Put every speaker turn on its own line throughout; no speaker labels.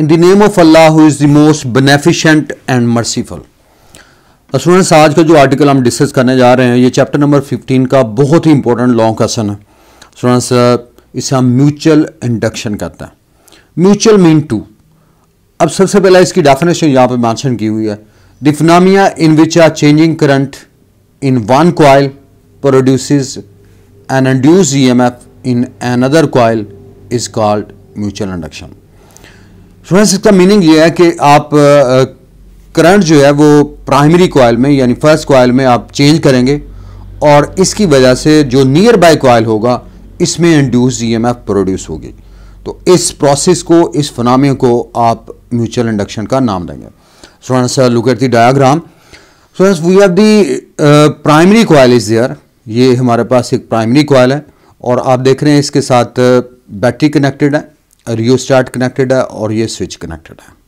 in the name of Allah who is the most beneficent and merciful students आज का जो article हम discuss करने जा रहे हैं ये चैप्टर नंबर 15 का बहुत ही इंपॉर्टेंट लॉन्ग क्वेश्चन है स्टूडेंट्स इसे हम म्यूचुअल इंडक्शन कहते हैं म्यूचुअल मीन टू अब सबसे पहला इसकी डेफिनेशन यहाँ पे मैंशन की हुई है the in which are changing current in one coil produces an M EMF in another coil is called mutual induction friends इसका मीनिंग ये है कि आप करंट जो है वो प्राइमरी कोयल में यानी फर्स्ट कोयल में आप चेंज करेंगे और इसकी वजह से जो नियर बाय कोयल होगा इसमें इंड्यूस ईएमएफ प्रोड्यूस होगी तो इस प्रोसेस को इस फनामे को आप म्यूचुअल इंडक्शन का नाम देंगे so sir look at the diagram friends we have the primary coil is there ये हमारे पास एक प्राइमरी कोयल है और आप देख रहे हैं इसके साथ बैटरी uh, कनेक्टेड है रियो स्टार्ट कनेक्टेड है और ये स्विच कनेक्टेड है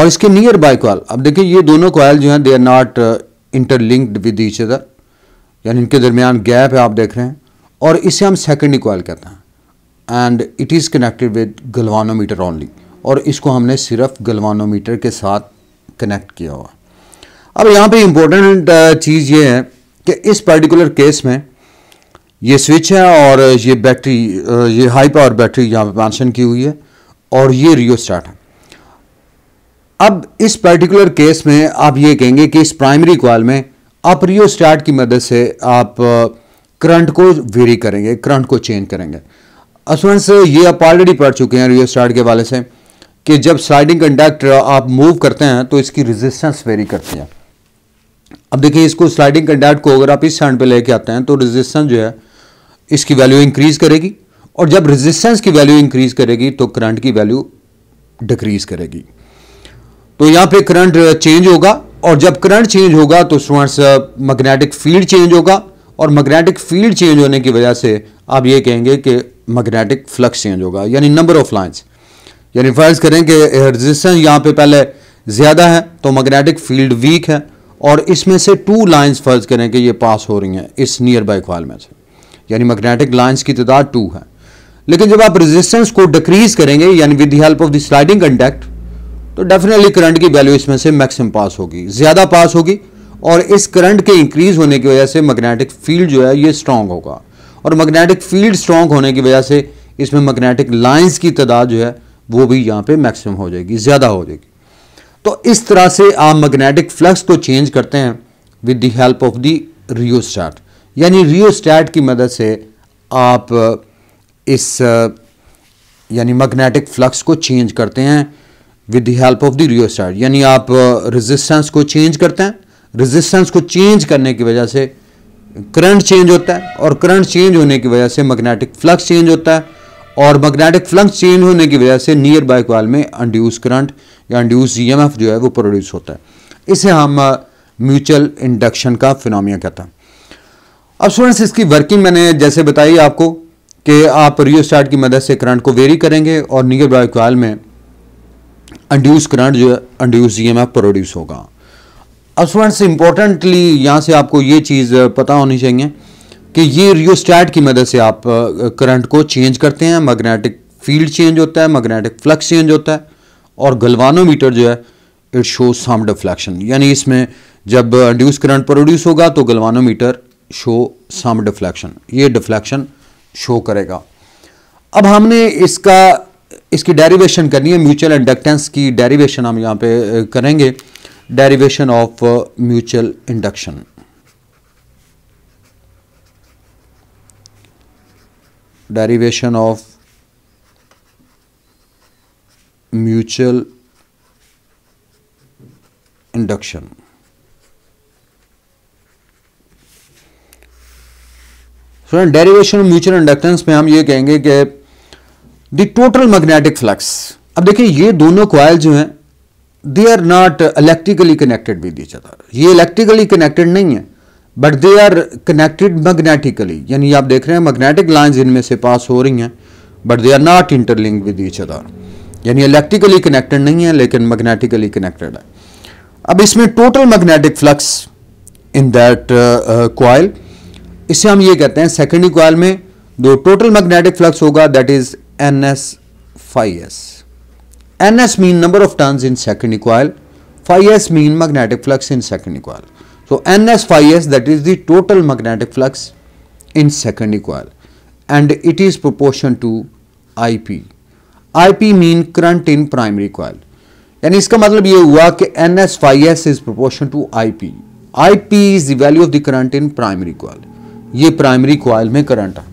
और इसके नियर बाय कॉल अब देखिए ये दोनों कॉयल जो हैं they are not interlinked with each other यानी इनके दरमियान गैप है आप देख रहे हैं और इसे हम सेकेंडरी कॉयल कहते हैं and it is connected with galvanometer only और इसको हमने सिर्फ गलवानोमीटर के साथ कनेक्ट किया हुआ अब यहाँ पे इम्पोर्टेंट uh, चीज़ ये है कि इस पर्टिकुलर केस में ये स्विच है और ये बैटरी ये हाई पावर बैटरी यहाँ पे मैंशन की हुई है और ये रियो स्टार्ट है अब इस पर्टिकुलर केस में आप ये कहेंगे कि इस प्राइमरी कॉल में आप रियो स्टार्ट की मदद से आप करंट को वेरी करेंगे करंट को चेंज करेंगे असुरंस ये आप ऑलरेडी पढ़ चुके हैं रियो स्टार्ट के वाले से कि जब स्लाइडिंग कंडक्टर आप मूव करते हैं तो इसकी रेजिस्टेंस वेरी करती है अब देखिए इसको स्लाइडिंग कंडक्ट को अगर आप इस हैंड पे लेके आते हैं तो रेजिस्टेंस जो है इसकी वैल्यू इंक्रीज करेगी और जब रेजिस्टेंस की वैल्यू इंक्रीज करेगी तो करंट की वैल्यू डिक्रीज करेगी तो यहाँ पे करंट चेंज होगा और जब करंट चेंज होगा तो स्टूडेंट्स मैग्नेटिक फील्ड चेंज होगा और मैग्नेटिक फील्ड चेंज होने की वजह से आप ये कहेंगे कि मैग्नेटिक फ्लक्स चेंज होगा यानी नंबर ऑफ लाइन्स यानी फर्ज करें कि रेजिस्टेंस यहाँ पे पहले ज़्यादा है तो मैग्नेटिक फील्ड वीक है और इसमें से टू लाइन्स फर्ज करें कि ये पास हो रही हैं इस नियर बाई क्वाल में से यानी मैग्नेटिक लाइन्स की तादाद टू है लेकिन जब आप रेजिस्टेंस को डिक्रीज करेंगे यानी with the help of the sliding contact तो डेफिनेटली करंट की वैल्यू इसमें से मैक्सिमम पास होगी ज़्यादा पास होगी और इस करंट के इंक्रीज होने की वजह से मैग्नेटिक फील्ड जो है ये स्ट्रांग होगा और मैग्नेटिक फील्ड स्ट्रांग होने की वजह से इसमें मैग्नेटिक लाइंस की तादाद जो है वो भी यहाँ पे मैक्सिमम हो जाएगी ज़्यादा हो जाएगी तो इस तरह से आप मैग्नेटिक फ्लक्स को चेंज करते हैं with the help of the rheostat यानी रियोस्टैट की मदद से आप इस यानी मैग्नेटिक फ्लक्स को चेंज करते हैं with the help of the rheostat यानी आप रेजिस्टेंस को चेंज करते हैं रेजिस्टेंस को चेंज करने की वजह से करंट चेंज होता है और करंट चेंज होने की वजह से मैग्नेटिक फ्लक्स चेंज होता है और मैग्नेटिक फ्लक्स चेंज होने की वजह से नियर बाय कॉल में अंड्यूस करंट या अंड्यूस ई e जो है वो प्रोड्यूस होता है इसे हम म्यूचुअल इंडक्शन का फिनोमिया कहते हैं अब स्टूडेंट्स इसकी वर्किंग मैंने जैसे बताई आपको कि आप रियोस्टार्ट की मदद से करंट को वेरी करेंगे और नियर बाय कॉल में अंड्यूस करंट जो है अंड्यूस ई प्रोड्यूस होगा अब स्टूडेंट्स इंपॉर्टेंटली यहाँ से आपको ये चीज़ पता होनी चाहिए कि ये स्टार्ट की मदद से आप करंट को चेंज करते हैं मैग्नेटिक फील्ड चेंज होता है मैग्नेटिक फ्लक्स चेंज होता है और गलवानोमीटर जो है इट शो सम डिफ्लेक्शन यानी इसमें जब अंड्यूस करंट प्रोड्यूस होगा तो गलवानोमीटर शो सम डिफ्लेक्शन ये डिफ्लेक्शन शो करेगा अब हमने इसका इसकी डेरिवेशन करनी है म्यूचुअल इंडक्टेंस की डेरिवेशन हम यहाँ पे करेंगे derivation of mutual induction derivation of mutual induction student derivation of mutual inductance में हम ये कहेंगे कि द टोटल मैग्नेटिक फ्लक्स अब देखिए ये दोनों क्वाइल जो हैं they are not electrically connected with each other ये इलेक्ट्रिकली कनेक्टेड नहीं है but they are connected magnetically यानी आप देख रहे हैं मैग्नेटिक लाइन इनमें से पास हो रही हैं but they are not interlink with each other यानी इलेक्ट्रिकली कनेक्टेड नहीं है लेकिन मैग्नेटिकली कनेक्टेड है अब इसमें total magnetic flux in that coil इसे हम ये कहते हैं सेकेंड कॉयल में दो टोटल मैग्नेटिक फ्लक्स होगा that is N S phi S N S mean number of turns in second coil phi S mean magnetic flux in secondary coil so S that is the total magnetic flux in second in and it is proportion to I P I P mean current in primary coil यानी इसका मतलब ये हुआ कि N S phi S is proportion to I P I P is the value of the current in primary coil ये primary coil में current है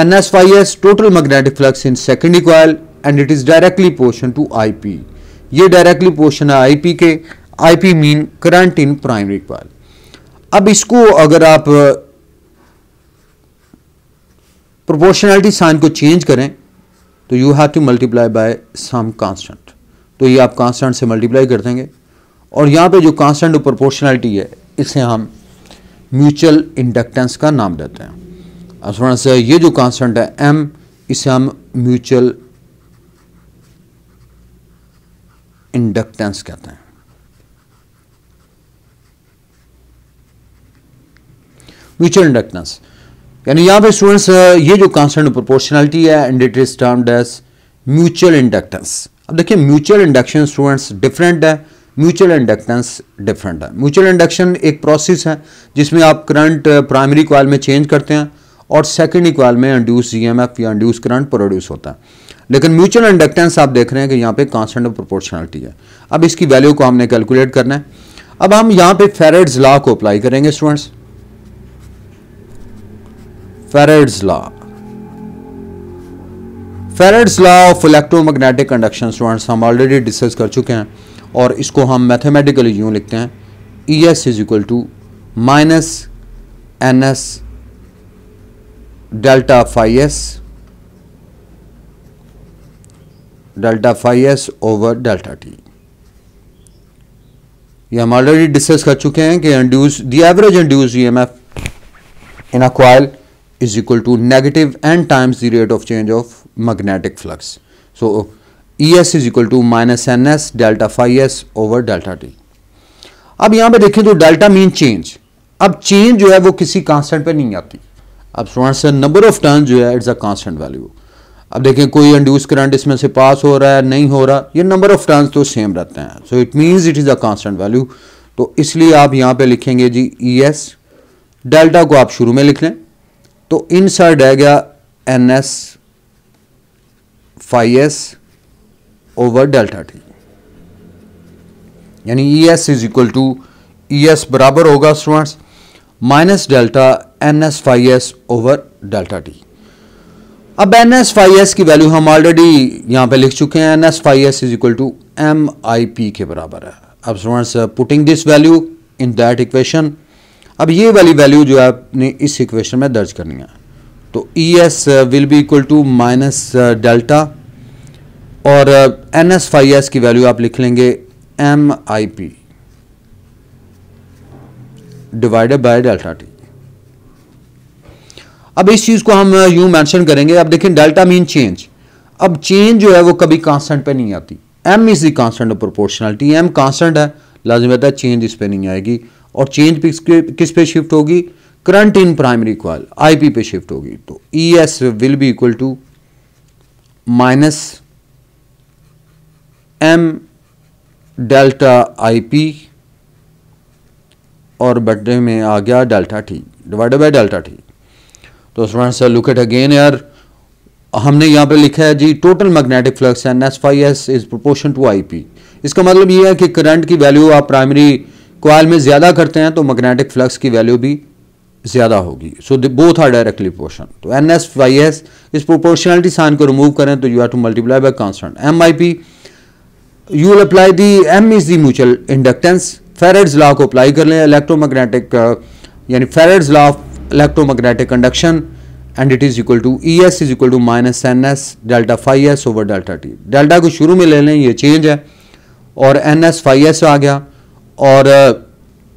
N S phi S total magnetic flux in secondary coil and it is directly portion to I P ये directly portion है I P के I P mean current in primary coil अब इसको अगर आप proportionality sign को change करें तो you have to multiply by some constant तो ये आप कांस्टेंट से मल्टीप्लाई कर देंगे और यहाँ पे जो कांस्टेंट प्रोपोर्शनैलिटी है इसे हम म्यूचुअल इंडक्टेंस का नाम देते हैं स्टूडेंट से ये जो कांस्टेंट है एम इसे हम म्यूचुअल इंडक्टेंस कहते हैं म्यूचुअल इंडक्टेंस यानी यहां पे स्टूडेंट्स ये जो कांस्टेंट प्रोपोर्शनलिटी है and it is termed as mutual inductance अब देखिए म्यूचुअल इंडक्शन स्टूडेंट्स डिफरेंट है म्यूचुअल इंडक्टेंस डिफरेंट है म्यूचुअल इंडक्शन एक प्रोसेस है जिसमें आप करंट प्राइमरी कॉल में चेंज करते हैं और सेकेंड इक्वाल में इंड्यूस जी एम एफ या इंड्यूस करंट प्रोड्यूस होता है लेकिन म्यूचुअल इंडक्टेंस आप देख रहे हैं कि यहाँ पे कांस्टेंट प्रोपोर्शनलिटी है अब इसकी वैल्यू को हमने कैलकुलेट करना है अब हम यहाँ पे फेरेड्स लॉ को अप्लाई करेंगे students Faraday's law Faraday's law of electromagnetic conduction students हम ऑलरेडी डिस्कस कर चुके हैं और इसको हम मैथमेटिकली यूँ लिखते हैं E S is equal to minus N S delta phi S delta phi S over delta T ये हम ऑलरेडी डिस्कस कर चुके हैं कि induce the average induce E M F in a coil is equal to negative N times the rate of change of magnetic flux so E S is equal to minus N S delta phi S over delta T अब यहां पे देखें तो delta mean change अब change जो है वो किसी कांस्टेंट पे नहीं आती अब स्टूडेंट्स नंबर ऑफ टर्न जो है इट्स अ कांस्टेंट वैल्यू अब देखें कोई इंड्यूस करंट इसमें से पास हो रहा है नहीं हो रहा ये नंबर ऑफ टर्न तो सेम रहते हैं so it mean it is a constant value तो इसलिए आप यहां पर लिखेंगे जी ई एस डेल्टा को आप शुरू में लिख लें तो इन साइड रह गया N S phi S over delta T यानी E S is equal to E S बराबर होगा students minus delta N S phi S over delta T अब एन एस फाइव एस की वैल्यू हम ऑलरेडी यहां पे लिख चुके हैं N S phi S is equal to M I P के बराबर है अब students putting this value in that equation अब ये वाली वैल्यू जो है आपने इस इक्वेशन में दर्ज करनी है तो E S will be equal to minus delta और एन एस फाई एस की वैल्यू आप लिख लेंगे M I P divided by delta T अब इस चीज़ को हम uh, यू मेंशन करेंगे अब देखें डेल्टा मीन चेंज अब चेंज जो है वो कभी कांस्टेंट पे नहीं आती M is the constant of proportionality M constant है लाजमता है चेंज इस पर नहीं आएगी और चेंज किस पे शिफ्ट होगी current in primary coil IP पे शिफ्ट होगी तो E S will be equal to minus M delta I P और बटे में आ गया delta T divided by delta T तो स्टूडेंट्स लुक एट अगेन यार हमने यहाँ पे लिखा है जी total magnetic flux N S phi S is proportion to I P इसका मतलब ये है कि करंट की वैल्यू आप प्राइमरी क्वाइल में ज़्यादा करते हैं तो मैग्नेटिक फ्लक्स की वैल्यू भी ज़्यादा होगी so both are directly proportion तो एन एस वाई एस इस प्रोपोर्शनलिटी साइन को रिमूव करें तो you have to multiply by constant M I P you will apply the M is the mutual inductance Faraday's law को apply कर लें electromagnetic uh, यानी Faraday's law of electromagnetic conduction and it is equal to E S is equal to minus N S delta phi S over delta T delta को शुरू में ले लें ये चेंज है और एन एस फाइव एस आ गया और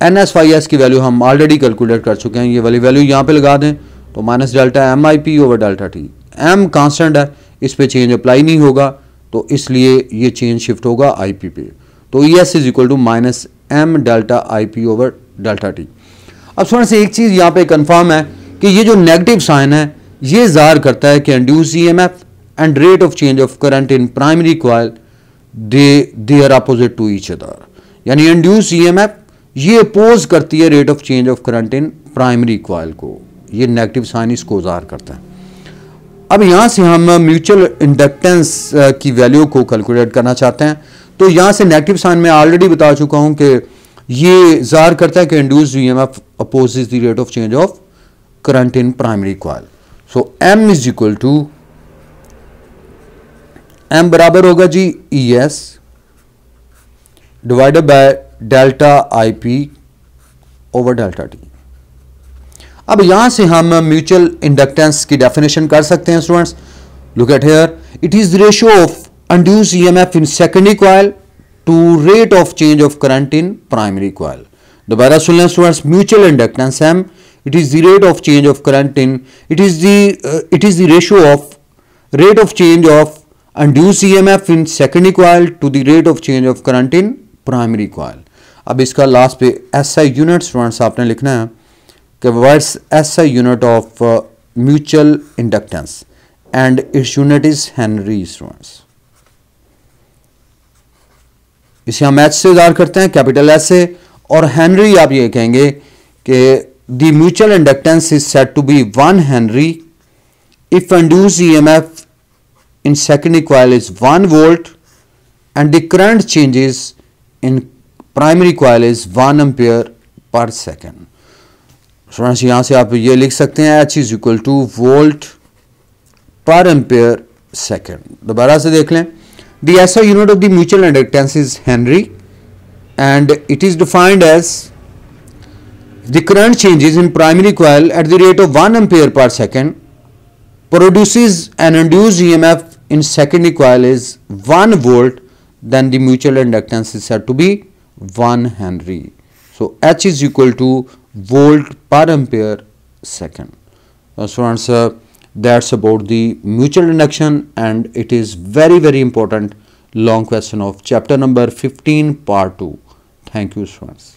एन एस फाइव एस की वैल्यू हम ऑलरेडी कैलकुलेट कर चुके हैं ये वाली वैल्यू यहाँ पे लगा दें तो minus delta M I P over delta T M constant है इस पर चेंज अप्लाई नहीं होगा तो इसलिए ये चेंज शिफ्ट होगा आई पी पे तो E S is equal to minus M delta I P over delta T अब स्वर्ण से एक चीज़ यहाँ पे कंफर्म है कि ये जो नेगेटिव साइन है ये ज़ाहिर करता है कि induce E M F and rate of change of current in primary coil they they are opposite to each other यानी इंड्यूस ई एम एफ ये अपोज करती है rate of change of current in primary coil को ये negative sign इसको ज़ाहिर करता है अब यहाँ से हम म्यूचुअल इंडक्टेंस की वैल्यू को कैलकुलेट करना चाहते हैं तो यहाँ से नेगेटिव साइन में ऑलरेडी बता चुका हूँ कि ये ज़ाहिर करता है कि induce E M F is the rate of change of current in primary coil so M is equal to M बराबर होगा जी E S divided by delta I P over delta T अब यहां से हम म्यूचुअल इंडक्टेंस की definition कर सकते हैं students look at here it is ratio of induced E M F in secondary coil to rate of change of current in primary coil दोबारा सुन लें students mutual inductance M it is the rate of change of current in it is it is the ratio of rate of change of induced of induced emf in secondary coil to the rate of change of current in अब इसका last पे S I unit students आपने लिखना है कि words as a unit of mutual inductance and its unit is henry students इसे हम H से उधार करते हैं कैपिटल एस से और हेनरी आप ये कहेंगे कि the mutual inductance is set to be one henry if induced E M F in secondary coil is 1 volt and the current changes in primary coil is one ampere per second students यहाँ से आप ये लिख सकते हैं H is equal to volt per ampere second दोबारा से देख लें the SI unit of the mutual inductance is henry and it is defined as the current changes in primary coil at the rate of one ampere per second produce an induced E M F in second coil is one volt then the mutual inductance is set to be one henry so H is equal to volt per ampere second uh, so answer that's about the mutual induction and it is very very important long question of chapter number 15 part 2 thank you students